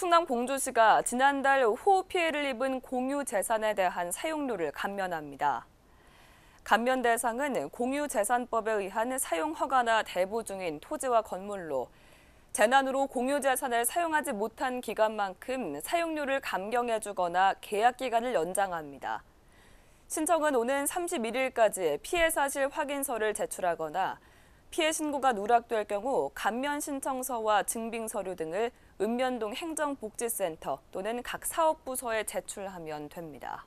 충남 공주시가 지난달 호우 피해를 입은 공유 재산에 대한 사용료를 감면합니다. 감면 대상은 공유재산법에 의한 사용 허가나 대부 중인 토지와 건물로 재난으로 공유재산을 사용하지 못한 기간만큼 사용료를 감경해주거나 계약 기간을 연장합니다. 신청은 오는 31일까지 피해 사실 확인서를 제출하거나 피해 신고가 누락될 경우 감면 신청서와 증빙 서류 등을 읍면동 행정복지센터 또는 각 사업부서에 제출하면 됩니다.